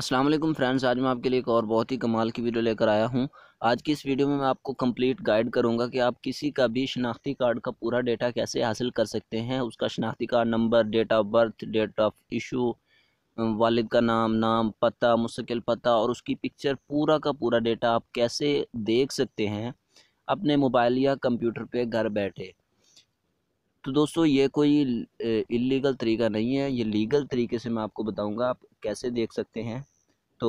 अस्सलाम वालेकुम फ्रेंड्स आज मैं आपके लिए एक और बहुत ही कमाल की वीडियो लेकर आया हूं आज की इस वीडियो में मैं आपको कंप्लीट गाइड करूंगा कि आप किसी का भी शनाख्ती कार्ड का पूरा डेटा कैसे हासिल कर सकते हैं उसका शनाख्ती card number date of birth date of issue वालिद का नाम नाम पता मुस्किल पता और उसकी पिक्चर पूरा का पूरा डेटा आप कैसे देख सकते हैं अपने मोबाइल या कंप्यूटर पर घर बैठे तो दोस्तों ये कोई इलीगल तरीका नहीं है ये लीगल तरीके से मैं आपको बताऊंगा आप कैसे देख सकते हैं तो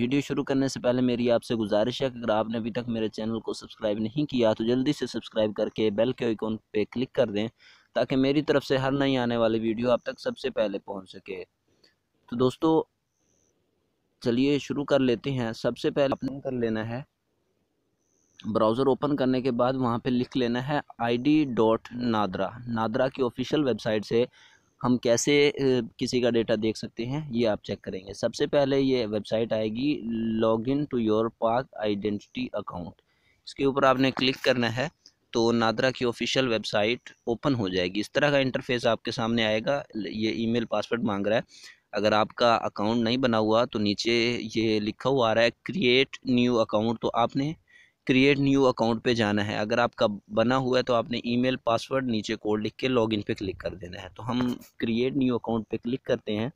वीडियो शुरू करने से पहले मेरी आपसे गुजारिश है अगर आपने अभी तक मेरे चैनल को सब्सक्राइब नहीं किया तो जल्दी से सब्सक्राइब करके बेल के आइकॉन पे क्लिक कर दें ताकि मेरी तरफ से हर नई आने वाली वीडियो आप तक सबसे पहले पहुंच सके तो दोस्तों चलिए शुरू कर लेते हैं सबसे पहले ओपन कर लेना है ब्राउज़र ओपन करने के बाद वहाँ पर लिख लेना है I D dot NADRA NADRA की ऑफिशियल वेबसाइट से हम कैसे किसी का डेटा देख सकते हैं ये आप चेक करेंगे सबसे पहले ये वेबसाइट आएगी log in to your Pak identity account इसके ऊपर आपने क्लिक करना है तो नादरा की ऑफिशियल वेबसाइट ओपन हो जाएगी इस तरह का इंटरफेस आपके सामने आएगा ये ईमेल पासवर्ड मांग रहा है अगर आपका अकाउंट नहीं बना हुआ तो नीचे ये लिखा हुआ आ रहा है क्रिएट न्यू अकाउंट तो आपने क्रिएट न्यू अकाउंट पे जाना है अगर आपका बना हुआ है तो आपने ईमेल पासवर्ड नीचे कोड लिख के लॉगिन पे क्लिक कर देना है तो हम क्रिएट न्यू अकाउंट पे क्लिक करते हैं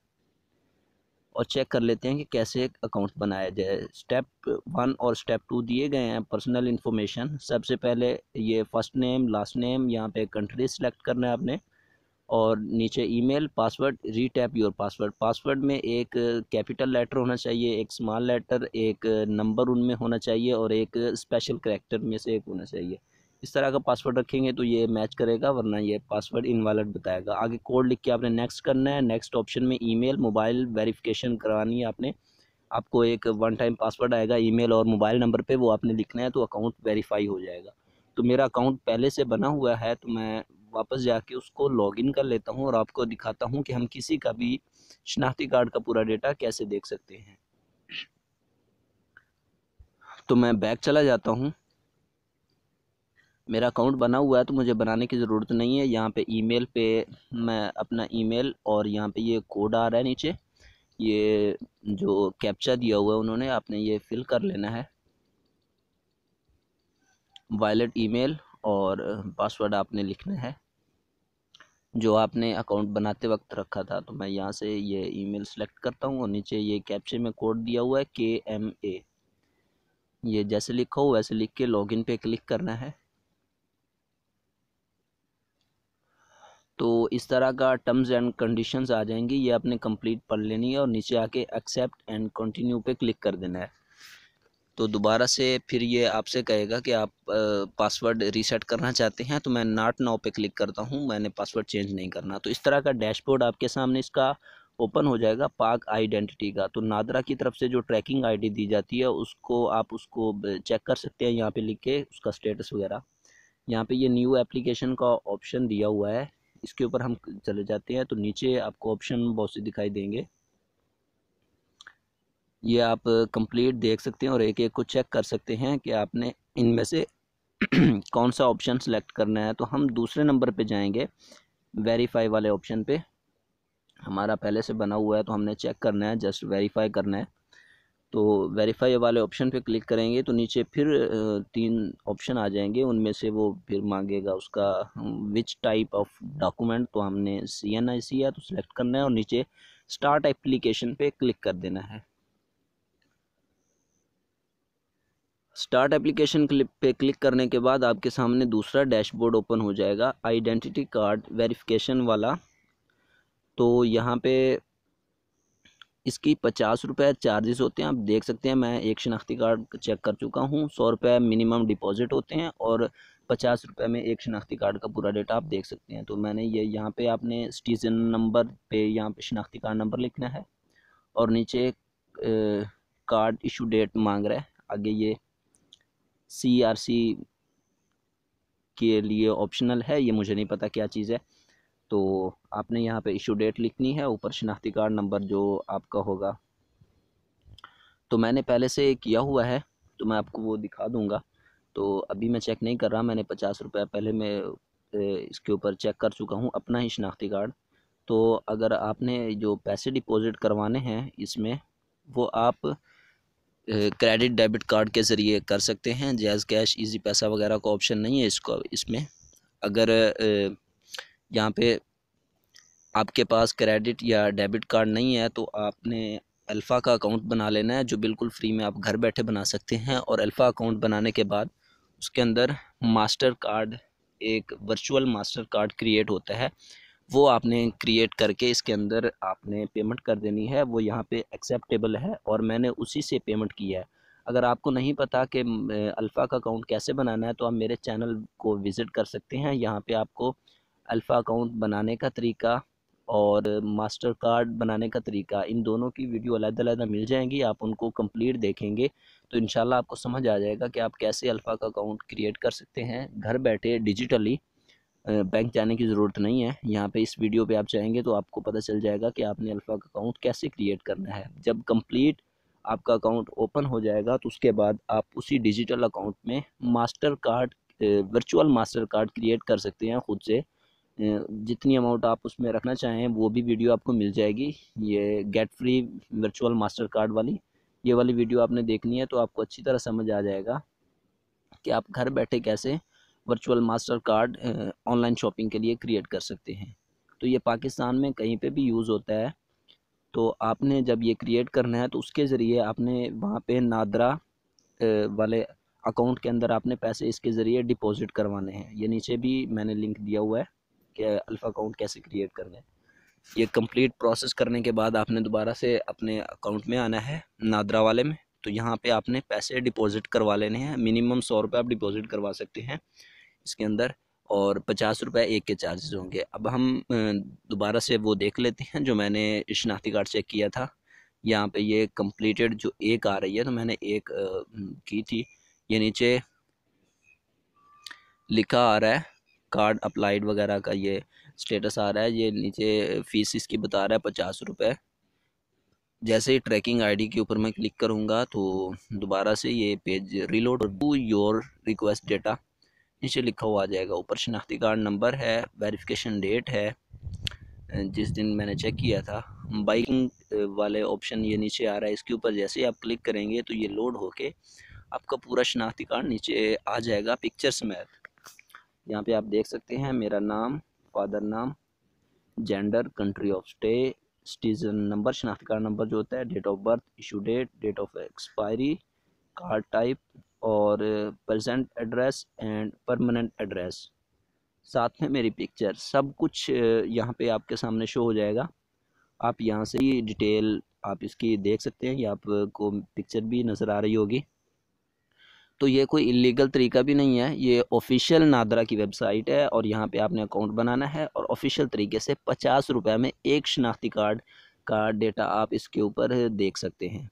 और चेक कर लेते हैं कि कैसे अकाउंट बनाया जाए स्टेप वन और स्टेप टू दिए गए हैं पर्सनल इन्फॉर्मेशन सबसे पहले ये फर्स्ट नेम लास्ट नेम यहाँ पे कंट्री सेलेक्ट करना है आपने और नीचे email password retype your password password में एक कैपिटल लेटर होना चाहिए एक स्मॉल लेटर एक नंबर उनमें होना चाहिए और एक स्पेशल करेक्टर में से एक होना चाहिए इस तरह का पासवर्ड रखेंगे तो ये मैच करेगा वरना ये पासवर्ड इनवैलिड बताएगा आगे कोड लिख के आपने नेक्स्ट करना है नेक्स्ट ऑप्शन में ईमेल मोबाइल वेरिफिकेशन करानी है आपने आपको एक वन टाइम पासवर्ड आएगा ईमेल और मोबाइल नंबर पे वो आपने लिखना है तो अकाउंट वेरीफाई हो जाएगा तो मेरा अकाउंट पहले से बना हुआ है तो मैं वापस जाके उसको लॉगिन कर लेता हूँ और आपको दिखाता हूँ कि हम किसी का भी शनाख्ती कार्ड का पूरा डेटा कैसे देख सकते हैं तो मैं बैक चला जाता हूँ मेरा अकाउंट बना हुआ है तो मुझे बनाने की ज़रूरत नहीं है यहाँ पे ईमेल पे मैं अपना ईमेल और यहाँ पे ये कोड आ रहा है नीचे ये जो कैप्चा दिया हुआ है उन्होंने आपने ये फिल कर लेना है वायलेट ईमेल और पासवर्ड आपने लिखना है जो आपने अकाउंट बनाते वक्त रखा था तो मैं यहाँ से ये ईमेल सेलेक्ट करता हूँ और नीचे ये कैप्चे में कोड दिया हुआ है के एम ए ये जैसे लिखा हो वैसे लिख के लॉगिन पे क्लिक करना है तो इस तरह का टर्म्स एंड कंडीशंस आ जाएंगी ये आपने कंप्लीट पढ़ लेनी है और नीचे आके एक्सेप्ट एंड कंटिन्यू पे क्लिक कर देना है तो दोबारा से फिर ये आपसे कहेगा कि आप पासवर्ड रीसेट करना चाहते हैं तो मैं नाट नाव पे क्लिक करता हूँ मैंने पासवर्ड चेंज नहीं करना तो इस तरह का डैशबोर्ड आपके सामने इसका ओपन हो जाएगा पाक आइडेंटिटी का तो नादरा की तरफ से जो ट्रैकिंग आईडी दी जाती है उसको आप उसको चेक कर सकते हैं यहाँ पे लिख के उसका स्टेटस वगैरह यहाँ पे ये न्यू एप्लीकेशन का ऑप्शन दिया हुआ है इसके ऊपर हम चले जाते हैं तो नीचे आपको ऑप्शन बहुत से दिखाई देंगे ये आप कंप्लीट देख सकते हैं और एक एक को चेक कर सकते हैं कि आपने इनमें से कौन सा ऑप्शन सेलेक्ट करना है तो हम दूसरे नंबर पे जाएंगे वेरीफाई वाले ऑप्शन पे हमारा पहले से बना हुआ है तो हमने चेक करना है जस्ट वेरीफाई करना है तो वेरीफाई वाले ऑप्शन पे क्लिक करेंगे तो नीचे फिर तीन ऑप्शन आ जाएंगे उनमें से वो फिर मांगेगा उसका विच टाइप ऑफ डॉक्यूमेंट तो हमने सी एन आई सी है तो सिलेक्ट करना है और नीचे स्टार्ट एप्लीकेशन पे क्लिक कर देना है स्टार्ट एप्लीकेशन क्लिप पे क्लिक करने के बाद आपके सामने दूसरा डैशबोर्ड ओपन हो जाएगा आइडेंटिटी कार्ड वेरिफिकेशन वाला तो यहाँ पे इसकी पचास रुपये चार्जेस होते हैं आप देख सकते हैं मैं एक शनाख्ती कार्ड चेक कर चुका हूँ सौ रुपये मिनिमम डिपॉजिट होते हैं और पचास रुपये में एक शनाख्ती कार्ड का पूरा डेटा आप देख सकते हैं तो मैंने ये यहाँ पे आपने सिटीजन नंबर पे यहाँ पे शनाख्ती कार्ड नंबर लिखना है और नीचे कार्ड इशू डेट मांग रहा है आगे ये सी आर सी के लिए ऑप्शनल है ये मुझे नहीं पता क्या चीज़ है तो आपने यहाँ पे इशू डेट लिखनी है ऊपर शिनाख्ती कार्ड नंबर जो आपका होगा तो मैंने पहले से किया हुआ है तो मैं आपको वो दिखा दूँगा तो अभी मैं चेक नहीं कर रहा मैंने पचास रुपये पहले मैं इसके ऊपर चेक कर चुका हूँ अपना ही शिनाख्ती कार्ड तो अगर आपने जो पैसे डिपॉजिट करवाने हैं इसमें वो आप क्रेडिट डेबिट कार्ड के ज़रिए कर सकते हैं जैज़ कैश इजी पैसा वगैरह का ऑप्शन नहीं है इसको इसमें अगर यहाँ पे आपके पास क्रेडिट या डेबिट कार्ड नहीं है तो आपने अल्फ़ा का अकाउंट बना लेना है जो बिल्कुल फ्री में आप घर बैठे बना सकते हैं और अल्फ़ा अकाउंट बनाने के बाद उसके अंदर मास्टर कार्ड एक वर्चुअल मास्टर कार्ड क्रिएट होता है वो आपने क्रिएट करके इसके अंदर आपने पेमेंट कर देनी है वो यहाँ पे एक्सेप्टेबल है और मैंने उसी से पेमेंट किया है अगर आपको नहीं पता कि अल्फ़ा का अकाउंट कैसे बनाना है तो आप मेरे चैनल को विज़िट कर सकते हैं यहाँ पे आपको अल्फ़ा अकाउंट बनाने का तरीका और मास्टर कार्ड बनाने का तरीका इन दोनों की वीडियो अलग अलग मिल जाएंगी आप उनको कंप्लीट देखेंगे तो इन आपको समझ आ जाएगा कि आप कैसे अल्फ़ा का अकाउंट क्रिएट कर सकते हैं घर बैठे डिजिटली बैंक जाने की ज़रूरत नहीं है यहाँ पे इस वीडियो पे आप जाएंगे तो आपको पता चल जाएगा कि आपने अल्फ़ा का अकाउंट कैसे क्रिएट करना है जब कंप्लीट आपका अकाउंट ओपन हो जाएगा तो उसके बाद आप उसी डिजिटल अकाउंट में Mastercard virtual Mastercard create कर सकते हैं ख़ुद से जितनी अमाउंट आप उसमें रखना चाहें वो भी वीडियो आपको मिल जाएगी ये get free virtual Mastercard वाली ये वाली वीडियो आपने देखनी है तो आपको अच्छी तरह समझ आ जाएगा कि आप घर बैठे कैसे virtual Mastercard online shopping के लिए क्रिएट कर सकते हैं तो ये पाकिस्तान में कहीं पे भी यूज़ होता है तो आपने जब ये क्रिएट करना है तो उसके ज़रिए आपने वहाँ पे नादरा वाले अकाउंट के अंदर आपने पैसे इसके ज़रिए डिपॉजिट करवाने हैं ये नीचे भी मैंने लिंक दिया हुआ है कि अल्फ़ा अकाउंट कैसे क्रिएट करना है ये कंप्लीट प्रोसेस करने के बाद आपने दोबारा से अपने अकाउंट में आना है नादरा वाले में तो यहाँ पर आपने पैसे डिपॉजिट करवा लेने हैं मिनिमम सौ रुपये आप डिपॉजिट करवा सकते हैं इसके अंदर और पचास रुपये एक के चार्जेस होंगे अब हम दोबारा से वो देख लेते हैं जो मैंने शनाख्ती कार्ड चेक किया था यहाँ पे ये कंप्लीटेड जो एक आ रही है तो मैंने एक की थी ये नीचे लिखा आ रहा है कार्ड अप्लाइड वगैरह का ये स्टेटस आ रहा है ये नीचे फ़ीस इसकी बता रहा है पचास रुपये जैसे ही ट्रैकिंग आईडी के ऊपर मैं क्लिक करूँगा तो दोबारा से ये page reload to your request data नीचे लिखा हुआ आ जाएगा ऊपर शनाख्ती कार्ड नंबर है वेरिफिकेशन डेट है जिस दिन मैंने चेक किया था बाइकिंग वाले ऑप्शन ये नीचे आ रहा है इसके ऊपर जैसे ही आप क्लिक करेंगे तो ये लोड होके आपका पूरा शनाख्ती कार्ड नीचे आ जाएगा पिक्चर समेत यहाँ पे आप देख सकते हैं मेरा नाम फादर नाम gender country of stay citizen number शनाख्ती कार्ड नंबर जो होता है date of birth issue date date of expiry card type और present address and permanent address साथ में मेरी पिक्चर सब कुछ यहाँ पे आपके सामने शो हो जाएगा आप यहाँ से ही डिटेल आप इसकी देख सकते हैं या आपको पिक्चर भी नज़र आ रही होगी तो ये कोई इलीगल तरीका भी नहीं है ये ऑफिशियल नादरा की वेबसाइट है और यहाँ पे आपने अकाउंट बनाना है और ऑफिशियल तरीके से पचास रुपये में एक शनाख्ती कार्ड का डेटा आप इसके ऊपर देख सकते हैं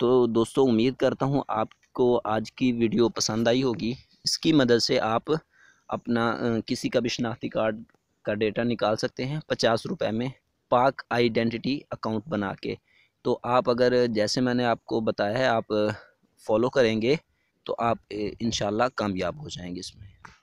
तो दोस्तों उम्मीद करता हूँ आपको आज की वीडियो पसंद आई होगी इसकी मदद से आप अपना किसी का भी शनाख्ती कार्ड का डेटा निकाल सकते हैं पचास रुपये में पाक आइडेंटिटी अकाउंट बना के तो आप अगर जैसे मैंने आपको बताया है आप फॉलो करेंगे तो आप इनशाला कामयाब हो जाएंगे इसमें